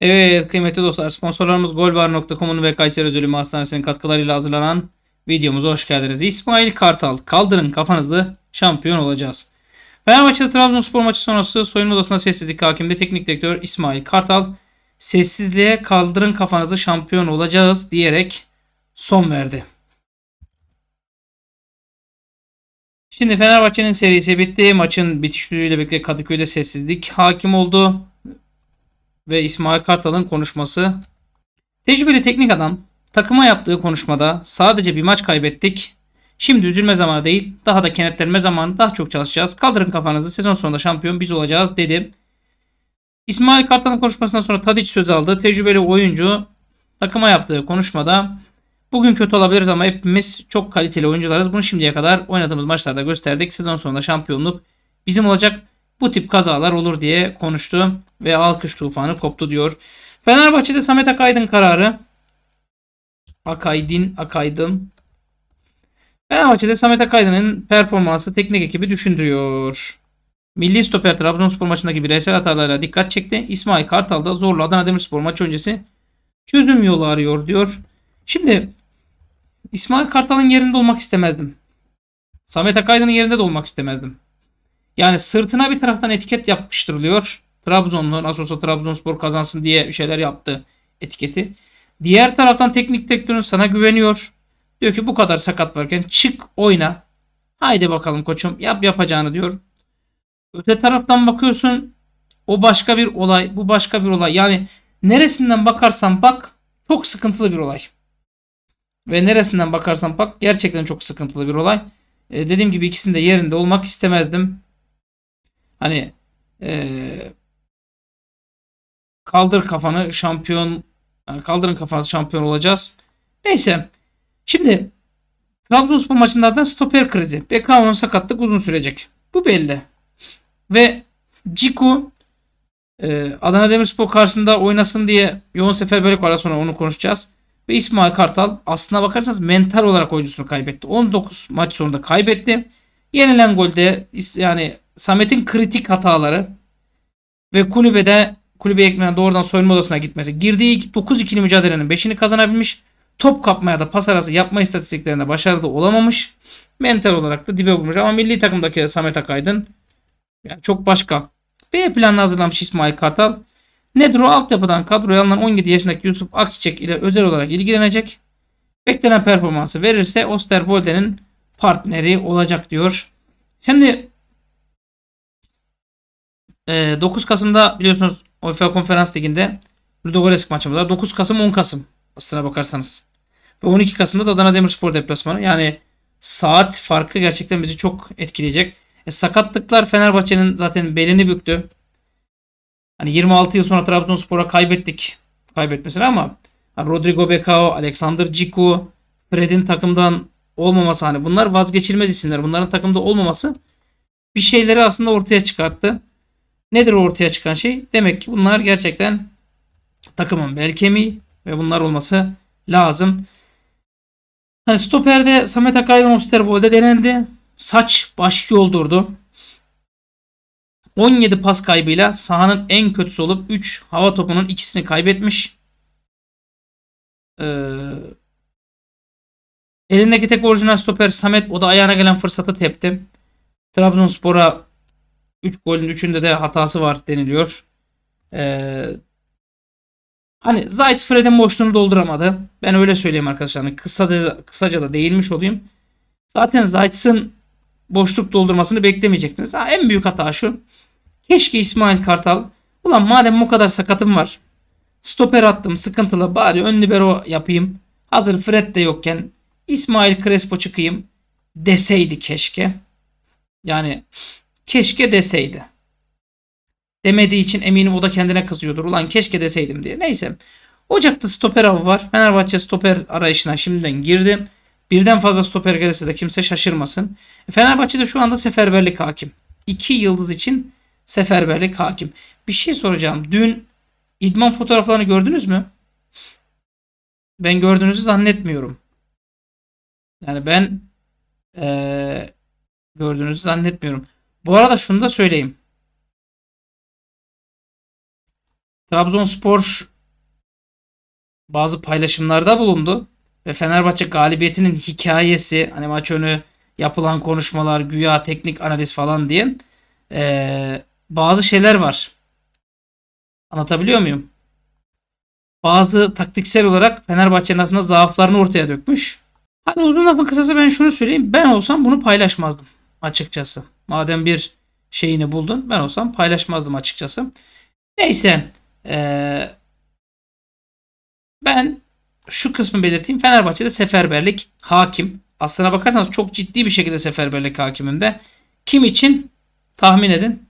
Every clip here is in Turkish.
Evet kıymetli dostlar sponsorlarımız golbar.com'un ve Kayseri Özölümü Hastanesi'nin katkılarıyla hazırlanan videomuza hoş geldiniz. İsmail Kartal kaldırın kafanızı şampiyon olacağız. Fenerbahçe'de Trabzonspor maçı sonrası soyunma odasında sessizlik hakimde teknik direktör İsmail Kartal sessizliğe kaldırın kafanızı şampiyon olacağız diyerek son verdi. Şimdi Fenerbahçe'nin serisi bitti. Maçın bitiş düdüğüyle birlikte Kadıköy'de sessizlik hakim oldu ve İsmail Kartal'ın konuşması. Tecrübeli teknik adam takıma yaptığı konuşmada sadece bir maç kaybettik. Şimdi üzülme zamanı değil daha da kenetlenme zamanı daha çok çalışacağız. Kaldırın kafanızı sezon sonunda şampiyon biz olacağız dedi. İsmail Kartal'ın konuşmasından sonra Tadic söz aldı. Tecrübeli oyuncu takıma yaptığı konuşmada Bugün kötü olabiliriz ama hepimiz çok kaliteli oyuncularız. Bunu şimdiye kadar oynadığımız maçlarda gösterdik. Sezon sonunda şampiyonluk bizim olacak bu tip kazalar olur diye konuştu ve alkış tufanı koptu diyor. Fenerbahçe'de Samet Akaydın kararı. Akaydın, Akaydın. Fenerbahçe'de Samet Akaydın'ın performansı teknik ekibi düşündürüyor. Milli stoper Trabzonspor maçındaki bireysel hatalarıyla dikkat çekti. İsmail Kartal da zorlu Adana Demirspor maçı öncesi çözüm yolu arıyor diyor. Şimdi İsmail Kartal'ın yerinde olmak istemezdim. Samet Akaydın'ın yerinde de olmak istemezdim. Yani sırtına bir taraftan etiket yapıştırılıyor. Trabzonlu nasıl olsa Trabzonspor kazansın diye bir şeyler yaptı etiketi. Diğer taraftan teknik direktörün sana güveniyor. Diyor ki bu kadar sakat varken çık oyna. Haydi bakalım koçum yap yapacağını diyor. Öte taraftan bakıyorsun o başka bir olay bu başka bir olay. Yani neresinden bakarsan bak çok sıkıntılı bir olay. Ve neresinden bakarsan bak gerçekten çok sıkıntılı bir olay. E, dediğim gibi ikisinin de yerinde olmak istemezdim. Hani e, kaldır kafanı şampiyon yani kaldırın kafanızı şampiyon olacağız. Neyse. Şimdi Trabzonspor maçından stoper krizi. Beckham'ın sakatlık uzun sürecek. Bu belli. Ve Ciku e, Adana Demirspor karşısında oynasın diye yoğun seferberlik var. Sonra onu konuşacağız. Ve İsmail Kartal aslına bakarsanız mental olarak oyuncusunu kaybetti. 19 maç sonunda kaybetti. Yenilen golde yani Samet'in kritik hataları ve kulübede kulübe ekmeğine doğrudan soyunma odasına gitmesi. Girdiği 9-2'li mücadelenin 5'ini kazanabilmiş. Top kapmaya da pas arası yapma istatistiklerinde başarılı olamamış. Mental olarak da dibe vurmuş. Ama milli takımdaki Samet Akaydın yani çok başka. B planına hazırlanmış İsmail Kartal. Nedir o altyapıdan kadroya alınan 17 yaşındaki Yusuf Akçiçek ile özel olarak ilgilenecek. Beklenen performansı verirse Osterwolde'nin partneri olacak diyor. Şimdi 9 ee, Kasım'da biliyorsunuz UEFA Konferans Ligi'nde Ludogorets maçımız var. 9 Kasım 10 Kasım aslına bakarsanız. Ve 12 Kasım'da da Adana Demirspor deplasmanı. Yani saat farkı gerçekten bizi çok etkileyecek. E, sakatlıklar Fenerbahçe'nin zaten belini büktü. Hani 26 yıl sonra Trabzonspor'a kaybettik. Kaybetmesine ama hani Rodrigo Becao, Alexander Ciku, Fred'in takımdan olmaması hani bunlar vazgeçilmez isimler. Bunların takımda olmaması bir şeyleri aslında ortaya çıkarttı. Nedir ortaya çıkan şey? Demek ki bunlar gerçekten takımın bel kemiği ve bunlar olması lazım. Hani stoperde Samet Akay ve Osterwold'e denendi. Saç baş yoldurdu. 17 pas kaybıyla sahanın en kötüsü olup 3 hava topunun ikisini kaybetmiş. Ee, elindeki tek orijinal stoper Samet o da ayağına gelen fırsatı tepti. Trabzonspor'a 3 golün 3'ünde de hatası var deniliyor. Ee, hani Zayt Fred'in boşluğunu dolduramadı. Ben öyle söyleyeyim arkadaşlar. Hani kısaca, kısaca da değinmiş olayım. Zaten Zayt'sın boşluk doldurmasını beklemeyecektiniz. Ha, en büyük hata şu. Keşke İsmail Kartal ulan madem bu kadar sakatım var stoper attım sıkıntılı bari ön libero yapayım. Hazır Fred de yokken İsmail Crespo çıkayım deseydi keşke. Yani keşke deseydi. Demediği için eminim o da kendine kızıyordur. Ulan keşke deseydim diye. Neyse. Ocak'ta stoper avı var. Fenerbahçe stoper arayışına şimdiden girdi. Birden fazla stoper gelirse de kimse şaşırmasın. E, Fenerbahçe'de şu anda seferberlik hakim. İki yıldız için seferberlik hakim. Bir şey soracağım. Dün idman fotoğraflarını gördünüz mü? Ben gördüğünüzü zannetmiyorum. Yani ben ee, gördüğünüzü zannetmiyorum. Bu arada şunu da söyleyeyim. Trabzonspor bazı paylaşımlarda bulundu ve Fenerbahçe galibiyetinin hikayesi hani maç önü yapılan konuşmalar güya teknik analiz falan diye ee, bazı şeyler var. Anlatabiliyor muyum? Bazı taktiksel olarak Fenerbahçe'nin aslında zaaflarını ortaya dökmüş. Hani uzun lafın kısası ben şunu söyleyeyim. Ben olsam bunu paylaşmazdım açıkçası. Madem bir şeyini buldun ben olsam paylaşmazdım açıkçası. Neyse ee, ben şu kısmı belirteyim. Fenerbahçe'de seferberlik hakim. Aslına bakarsanız çok ciddi bir şekilde seferberlik hakimimde. Kim için? Tahmin edin.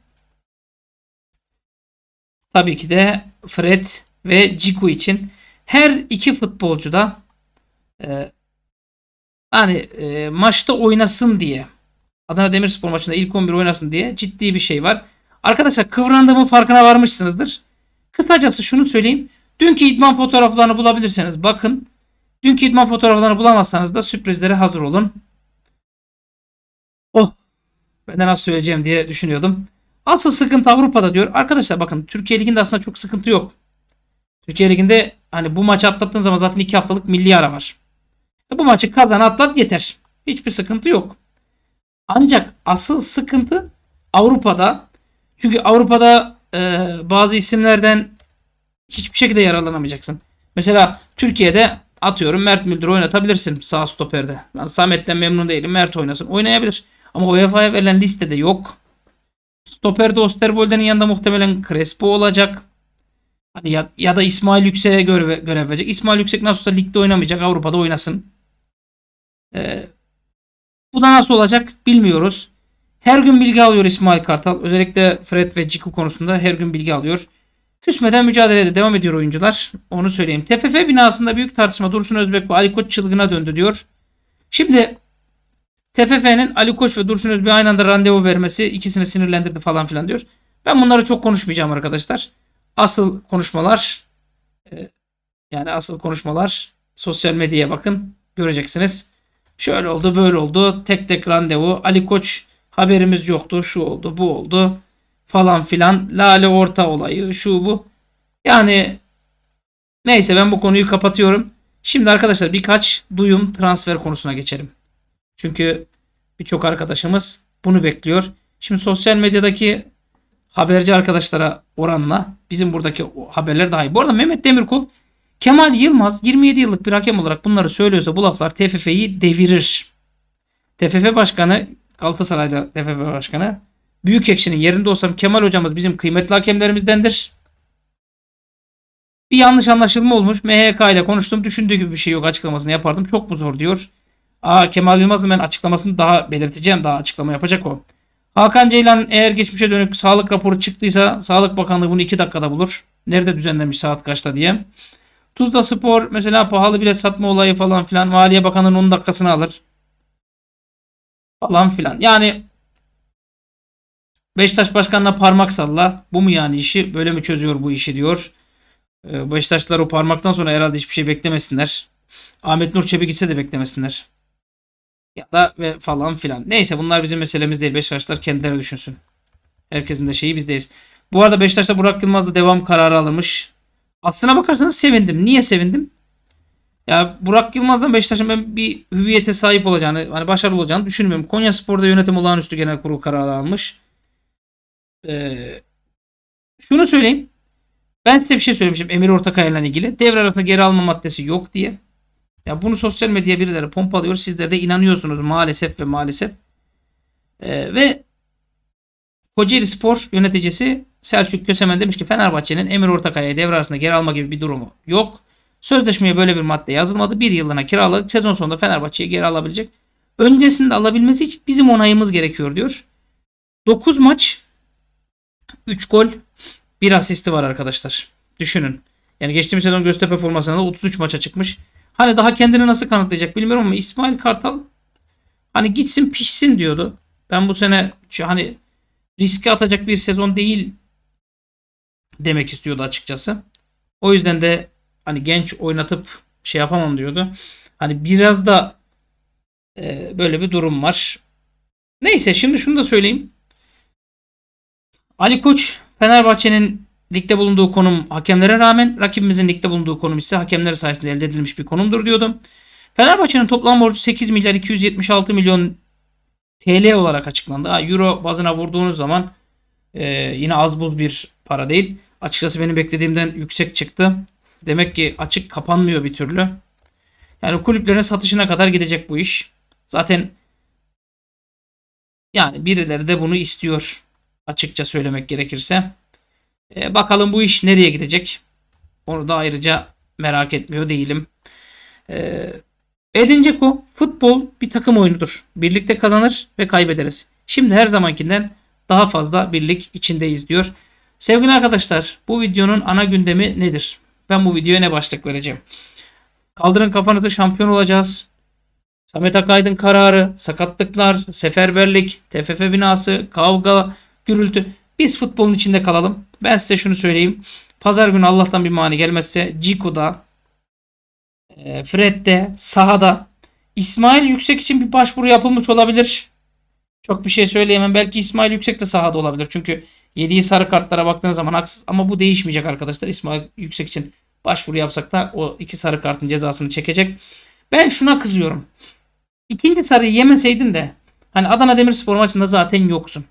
Tabii ki de Fred ve Ciku için. Her iki futbolcu da e, hani e, maçta oynasın diye Adana Demirspor maçında ilk 11 oynasın diye ciddi bir şey var. Arkadaşlar kıvrandığımın farkına varmışsınızdır. Kısacası şunu söyleyeyim. Dünkü idman fotoğraflarını bulabilirseniz bakın. Dünkü idman fotoğraflarını bulamazsanız da sürprizlere hazır olun. Oh ben de nasıl söyleyeceğim diye düşünüyordum. Asıl sıkıntı Avrupa'da diyor. Arkadaşlar bakın Türkiye Ligi'nde aslında çok sıkıntı yok. Türkiye Ligi'nde hani bu maçı atlattığın zaman zaten 2 haftalık milli ara var. E bu maçı kazan atlat yeter. Hiçbir sıkıntı yok. Ancak asıl sıkıntı Avrupa'da. Çünkü Avrupa'da e, bazı isimlerden hiçbir şekilde yararlanamayacaksın. Mesela Türkiye'de atıyorum Mert Müldür oynatabilirsin sağ stoperde. Ben Samet'ten memnun değilim. Mert oynasın. Oynayabilir. Ama UEFA'ya verilen listede yok. Stoperde Osterwolde'nin yanında muhtemelen Crespo olacak. Hani ya, ya da İsmail Yüksek'e görev, görev verecek. İsmail Yüksek nasıl olsa ligde oynamayacak. Avrupa'da oynasın. Ee, bu da nasıl olacak bilmiyoruz. Her gün bilgi alıyor İsmail Kartal. Özellikle Fred ve Ciku konusunda her gün bilgi alıyor. Küsmeden mücadelede devam ediyor oyuncular. Onu söyleyeyim. TFF binasında büyük tartışma Dursun Özbek ve Ali Koç çılgına döndü diyor. Şimdi TFF'nin Ali Koç ve Dursun Özbek aynı anda randevu vermesi ikisini sinirlendirdi falan filan diyor. Ben bunları çok konuşmayacağım arkadaşlar. Asıl konuşmalar e, yani asıl konuşmalar sosyal medyaya bakın göreceksiniz. Şöyle oldu böyle oldu. Tek tek randevu. Ali Koç haberimiz yoktu. Şu oldu bu oldu. Falan filan. Lale Orta olayı. Şu bu. Yani neyse ben bu konuyu kapatıyorum. Şimdi arkadaşlar birkaç duyum transfer konusuna geçelim. Çünkü birçok arkadaşımız bunu bekliyor. Şimdi sosyal medyadaki haberci arkadaşlara oranla bizim buradaki haberler daha iyi. Bu arada Mehmet Demirkul Kemal Yılmaz 27 yıllık bir hakem olarak bunları söylüyorsa bu laflar TFF'yi devirir. TFF Başkanı Galatasaraylı TFF Başkanı büyük ekşinin yerinde olsam Kemal hocamız bizim kıymetli hakemlerimizdendir. Bir yanlış anlaşılma olmuş. MHK ile konuştum. Düşündüğü gibi bir şey yok açıklamasını yapardım. Çok mu zor diyor. Aa Kemal Yılmaz'ın ben açıklamasını daha belirteceğim. Daha açıklama yapacak o. Hakan Ceylan eğer geçmişe dönük sağlık raporu çıktıysa Sağlık Bakanlığı bunu 2 dakikada bulur. Nerede düzenlemiş saat kaçta diye. Tuzla Spor mesela pahalı bile satma olayı falan filan. Maliye Bakanı'nın 10 dakikasını alır. Falan filan. Yani Beşiktaş Başkanı'na parmak salla. Bu mu yani işi? Böyle mi çözüyor bu işi diyor. Ee, Beşiktaşlar o parmaktan sonra herhalde hiçbir şey beklemesinler. Ahmet Nur Çebi gitse de beklemesinler. Ya da ve falan filan. Neyse bunlar bizim meselemiz değil. Beşiktaşlar kendileri düşünsün. Herkesin de şeyi bizdeyiz. Bu arada Beşiktaş'ta Burak da devam kararı alınmış. Aslına bakarsanız sevindim. Niye sevindim? Ya Burak Yılmaz'dan Beşiktaş'ın ben bir hüviyete sahip olacağını, hani başarılı olacağını düşünmüyorum. Konya Spor'da yönetim olağanüstü genel kurulu kararı almış. Ee, şunu söyleyeyim. Ben size bir şey söylemişim Emir ortakayla ilgili. Devre arasında geri alma maddesi yok diye. Ya bunu sosyal medya birileri pompalıyor. Sizler de inanıyorsunuz maalesef ve maalesef. Ee, ve Kocaeli Spor yöneticisi Selçuk Kösemen demiş ki Fenerbahçe'nin Emir Ortakaya'yı devre arasında geri alma gibi bir durumu yok. Sözleşmeye böyle bir madde yazılmadı. Bir yılına kiralık Sezon sonunda Fenerbahçe'ye geri alabilecek. Öncesinde alabilmesi için bizim onayımız gerekiyor diyor. 9 maç 3 gol 1 asisti var arkadaşlar. Düşünün. Yani geçtiğimiz sezon Göztepe formasına 33 maça çıkmış. Hani daha kendini nasıl kanıtlayacak bilmiyorum ama İsmail Kartal hani gitsin pişsin diyordu. Ben bu sene hani riske atacak bir sezon değil demek istiyordu açıkçası. O yüzden de hani genç oynatıp şey yapamam diyordu. Hani biraz da e, böyle bir durum var. Neyse şimdi şunu da söyleyeyim. Ali Koç Fenerbahçe'nin ligde bulunduğu konum hakemlere rağmen rakibimizin ligde bulunduğu konum ise hakemler sayesinde elde edilmiş bir konumdur diyordum. Fenerbahçe'nin toplam borcu 8 milyar 276 milyon TL olarak açıklandı. Euro bazına vurduğunuz zaman e, yine az buz bir para değil. Açıkçası benim beklediğimden yüksek çıktı. Demek ki açık kapanmıyor bir türlü. Yani kulüplerin satışına kadar gidecek bu iş. Zaten yani birileri de bunu istiyor. Açıkça söylemek gerekirse. E, bakalım bu iş nereye gidecek. Onu da ayrıca merak etmiyor değilim. E, Edin futbol bir takım oyunudur. Birlikte kazanır ve kaybederiz. Şimdi her zamankinden daha fazla birlik içindeyiz diyor. Sevgili arkadaşlar bu videonun ana gündemi nedir? Ben bu videoya ne başlık vereceğim? Kaldırın kafanızı şampiyon olacağız. Samet Akaydın kararı, sakatlıklar, seferberlik, TFF binası, kavga, gürültü. Biz futbolun içinde kalalım. Ben size şunu söyleyeyim. Pazar günü Allah'tan bir mani gelmezse Ciku'da, e, Fred'de, sahada İsmail Yüksek için bir başvuru yapılmış olabilir. Çok bir şey söyleyemem. Belki İsmail Yüksek de sahada olabilir. Çünkü Yediği sarı kartlara baktığınız zaman haksız ama bu değişmeyecek arkadaşlar. İsmail Yüksek için başvuru yapsak da o iki sarı kartın cezasını çekecek. Ben şuna kızıyorum. İkinci sarıyı yemeseydin de hani Adana Demirspor maçında zaten yoksun.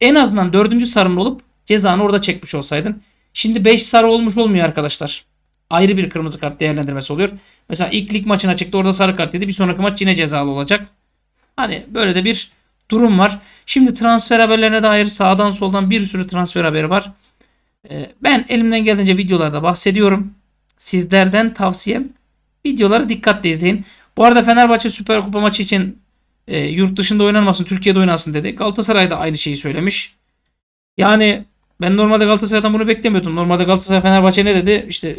En azından dördüncü sarın olup cezanı orada çekmiş olsaydın. Şimdi 5 sarı olmuş olmuyor arkadaşlar. Ayrı bir kırmızı kart değerlendirmesi oluyor. Mesela ilk lig maçına çıktı orada sarı kart dedi. Bir sonraki maç yine cezalı olacak. Hani böyle de bir durum var. Şimdi transfer haberlerine dair sağdan soldan bir sürü transfer haberi var. Ee, ben elimden geldiğince videolarda bahsediyorum. Sizlerden tavsiyem videoları dikkatle izleyin. Bu arada Fenerbahçe Süper Kupa maçı için e, yurt dışında oynanmasın Türkiye'de oynasın dedi. Galatasaray da aynı şeyi söylemiş. Yani ben normalde Galatasaray'dan bunu beklemiyordum. Normalde Galatasaray Fenerbahçe ne dedi? İşte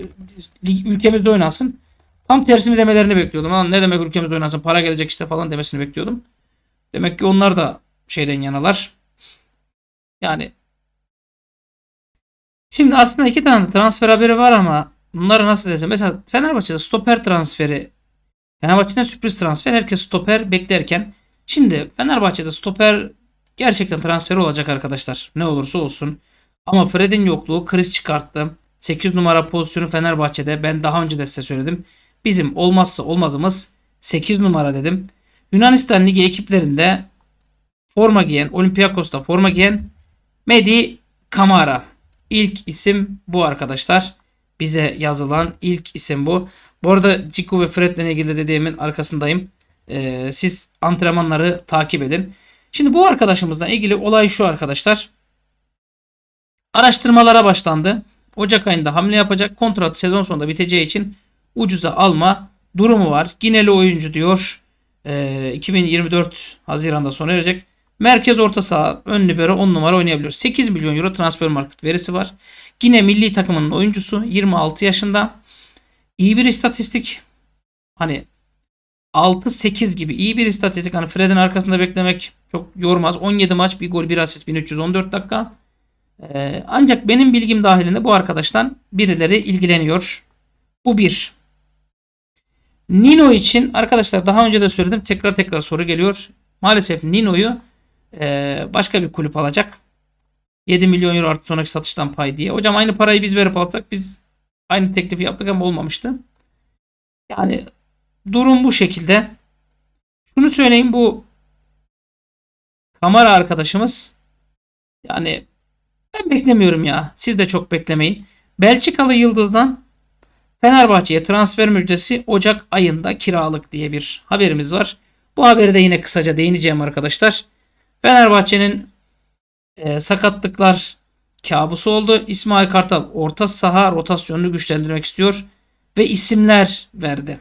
ülkemizde oynasın. Tam tersini demelerini bekliyordum. Lan ne demek ülkemizde oynasın para gelecek işte falan demesini bekliyordum. Demek ki onlar da şeyden yanalar. Yani şimdi aslında iki tane transfer haberi var ama bunları nasıl desem. Mesela Fenerbahçe'de stoper transferi Fenerbahçe'de sürpriz transfer. Herkes stoper beklerken. Şimdi Fenerbahçe'de stoper gerçekten transferi olacak arkadaşlar. Ne olursa olsun. Ama Fred'in yokluğu kriz çıkarttı. 8 numara pozisyonu Fenerbahçe'de. Ben daha önce de size söyledim. Bizim olmazsa olmazımız 8 numara dedim. Yunanistan Ligi ekiplerinde forma giyen, Olympiakos'ta forma giyen Medi Kamara. İlk isim bu arkadaşlar. Bize yazılan ilk isim bu. Bu arada Ciku ve Fred'le ilgili dediğimin arkasındayım. Ee, siz antrenmanları takip edin. Şimdi bu arkadaşımızla ilgili olay şu arkadaşlar. Araştırmalara başlandı. Ocak ayında hamle yapacak. Kontrat sezon sonunda biteceği için ucuza alma durumu var. Gineli oyuncu diyor e, ee, 2024 Haziran'da sona erecek. Merkez orta saha ön libero 10 numara oynayabilir. 8 milyon euro transfer market verisi var. Yine milli takımının oyuncusu 26 yaşında. İyi bir istatistik. Hani 6-8 gibi iyi bir istatistik. Hani Fred'in arkasında beklemek çok yormaz. 17 maç, bir gol, bir asist, 1314 dakika. Ee, ancak benim bilgim dahilinde bu arkadaştan birileri ilgileniyor. Bu bir. Nino için arkadaşlar daha önce de söyledim. Tekrar tekrar soru geliyor. Maalesef Nino'yu e, başka bir kulüp alacak. 7 milyon euro artı sonraki satıştan pay diye. Hocam aynı parayı biz verip alsak biz aynı teklifi yaptık ama olmamıştı. Yani durum bu şekilde. Şunu söyleyeyim bu kamera arkadaşımız yani ben beklemiyorum ya. Siz de çok beklemeyin. Belçikalı Yıldız'dan Fenerbahçe'ye transfer müjdesi Ocak ayında kiralık diye bir haberimiz var. Bu haberi de yine kısaca değineceğim arkadaşlar. Fenerbahçe'nin e, sakatlıklar kabusu oldu. İsmail Kartal orta saha rotasyonunu güçlendirmek istiyor ve isimler verdi.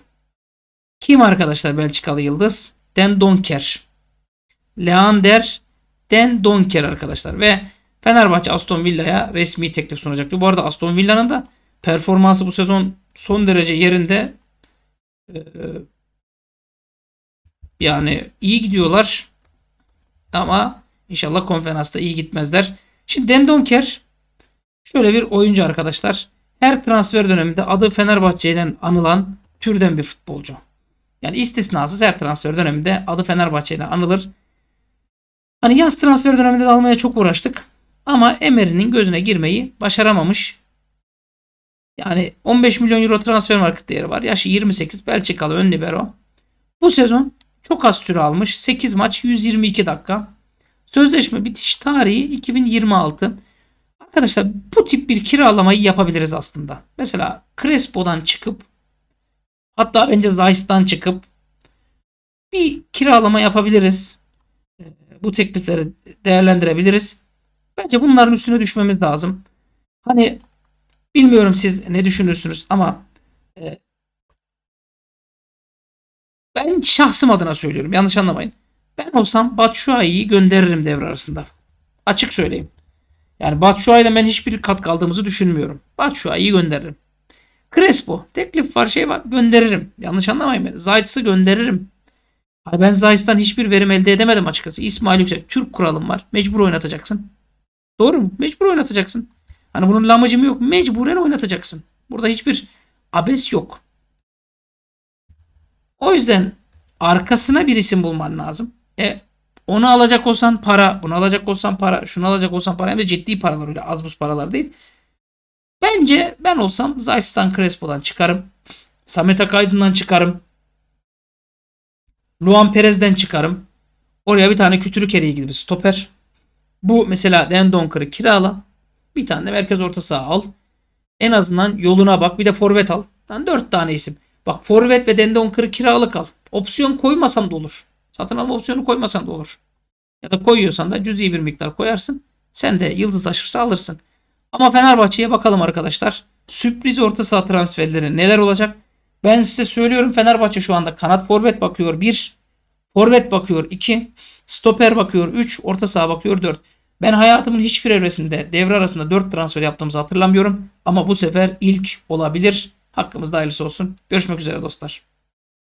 Kim arkadaşlar Belçikalı yıldız? Den Donker. Leander Den Donker arkadaşlar ve Fenerbahçe Aston Villa'ya resmi teklif sunacak. Bu arada Aston Villa'nın da performansı bu sezon son derece yerinde. E, e, yani iyi gidiyorlar ama inşallah konferansta iyi gitmezler. Şimdi Dendonker şöyle bir oyuncu arkadaşlar. Her transfer döneminde adı Fenerbahçe'den anılan türden bir futbolcu. Yani istisnasız her transfer döneminde adı Fenerbahçe'den anılır. Hani yaz transfer döneminde de almaya çok uğraştık. Ama Emery'nin gözüne girmeyi başaramamış. Yani 15 milyon euro transfer market değeri var. Yaşı 28 Belçikalı ön libero. Bu sezon çok az süre almış. 8 maç 122 dakika. Sözleşme bitiş tarihi 2026. Arkadaşlar bu tip bir kiralamayı yapabiliriz aslında. Mesela Crespo'dan çıkıp hatta bence Zeiss'tan çıkıp bir kiralama yapabiliriz. Ee, bu teklifleri değerlendirebiliriz. Bence bunların üstüne düşmemiz lazım. Hani Bilmiyorum siz ne düşünürsünüz ama e, ben şahsım adına söylüyorum. Yanlış anlamayın. Ben olsam Batshuayi'yi gönderirim devre arasında. Açık söyleyeyim. Yani Batshuayi'den ben hiçbir kat kaldığımızı düşünmüyorum. Batshuayi'yi gönderirim. Crespo. Teklif var şey var. Gönderirim. Yanlış anlamayın beni. Zayt'sı gönderirim. Hani ben Zayt'stan hiçbir verim elde edemedim açıkçası. İsmail Yüksek. Türk kuralım var. Mecbur oynatacaksın. Doğru mu? Mecbur oynatacaksın. Hani bunun lamacımı yok. Mecburen oynatacaksın. Burada hiçbir abes yok. O yüzden arkasına bir isim bulman lazım. E, onu alacak olsan para, bunu alacak olsan para, şunu alacak olsan para hem de ciddi paralar öyle az buz paralar değil. Bence ben olsam Zayt'tan Crespo'dan çıkarım. Samet Akaydın'dan çıkarım. Luan Perez'den çıkarım. Oraya bir tane kütürü kereyi gibi stoper. Bu mesela Dendonker'ı kirala. Bir tane de merkez orta saha al. En azından yoluna bak. Bir de forvet al. Lan 4 tane isim. Bak forvet ve Dendon kiralık al. Opsiyon koymasan da olur. Satın alma opsiyonu koymasan da olur. Ya da koyuyorsan da cüzi bir miktar koyarsın. Sen de yıldızlaşırsa alırsın. Ama Fenerbahçe'ye bakalım arkadaşlar. Sürpriz orta saha transferleri neler olacak? Ben size söylüyorum Fenerbahçe şu anda kanat forvet bakıyor 1. Forvet bakıyor 2. Stoper bakıyor 3. Orta saha bakıyor 4. Ben hayatımın hiçbir evresinde devre arasında 4 transfer yaptığımızı hatırlamıyorum. Ama bu sefer ilk olabilir. Hakkımızda hayırlısı olsun. Görüşmek üzere dostlar.